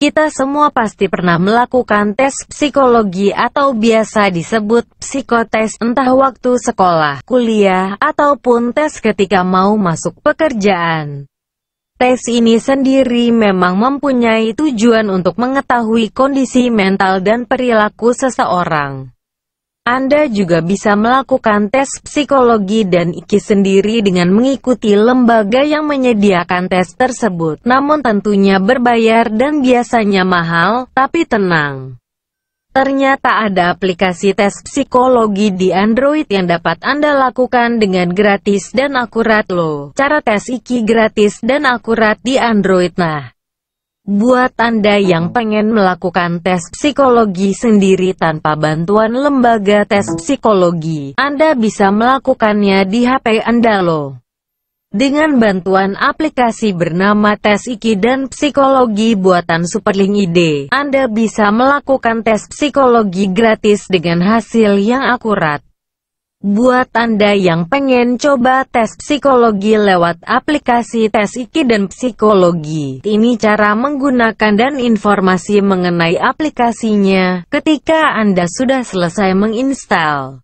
Kita semua pasti pernah melakukan tes psikologi atau biasa disebut psikotes entah waktu sekolah, kuliah, ataupun tes ketika mau masuk pekerjaan. Tes ini sendiri memang mempunyai tujuan untuk mengetahui kondisi mental dan perilaku seseorang. Anda juga bisa melakukan tes psikologi dan IQ sendiri dengan mengikuti lembaga yang menyediakan tes tersebut. Namun tentunya berbayar dan biasanya mahal, tapi tenang. Ternyata ada aplikasi tes psikologi di Android yang dapat Anda lakukan dengan gratis dan akurat loh. Cara tes IQ gratis dan akurat di Android nah. Buat Anda yang pengen melakukan tes psikologi sendiri tanpa bantuan lembaga tes psikologi, Anda bisa melakukannya di HP Anda loh. Dengan bantuan aplikasi bernama Tes IKI dan Psikologi buatan Superlink ID, Anda bisa melakukan tes psikologi gratis dengan hasil yang akurat. Buat Anda yang pengen coba tes psikologi lewat aplikasi tes IKI dan psikologi, ini cara menggunakan dan informasi mengenai aplikasinya ketika Anda sudah selesai menginstal.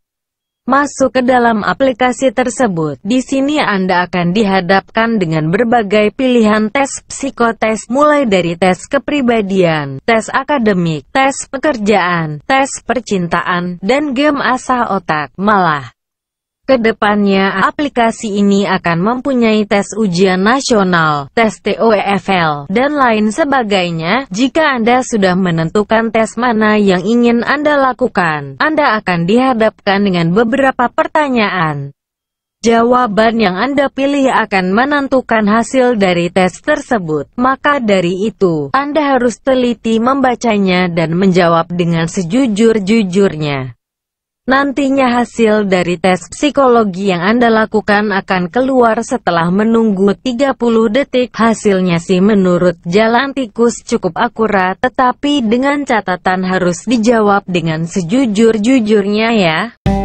Masuk ke dalam aplikasi tersebut. Di sini Anda akan dihadapkan dengan berbagai pilihan tes psikotes, mulai dari tes kepribadian, tes akademik, tes pekerjaan, tes percintaan, dan game asah otak. Malah, Kedepannya aplikasi ini akan mempunyai tes ujian nasional, tes TOEFL, dan lain sebagainya. Jika Anda sudah menentukan tes mana yang ingin Anda lakukan, Anda akan dihadapkan dengan beberapa pertanyaan. Jawaban yang Anda pilih akan menentukan hasil dari tes tersebut. Maka dari itu, Anda harus teliti membacanya dan menjawab dengan sejujur-jujurnya. Nantinya hasil dari tes psikologi yang Anda lakukan akan keluar setelah menunggu 30 detik. Hasilnya sih menurut jalan tikus cukup akurat, tetapi dengan catatan harus dijawab dengan sejujur-jujurnya ya.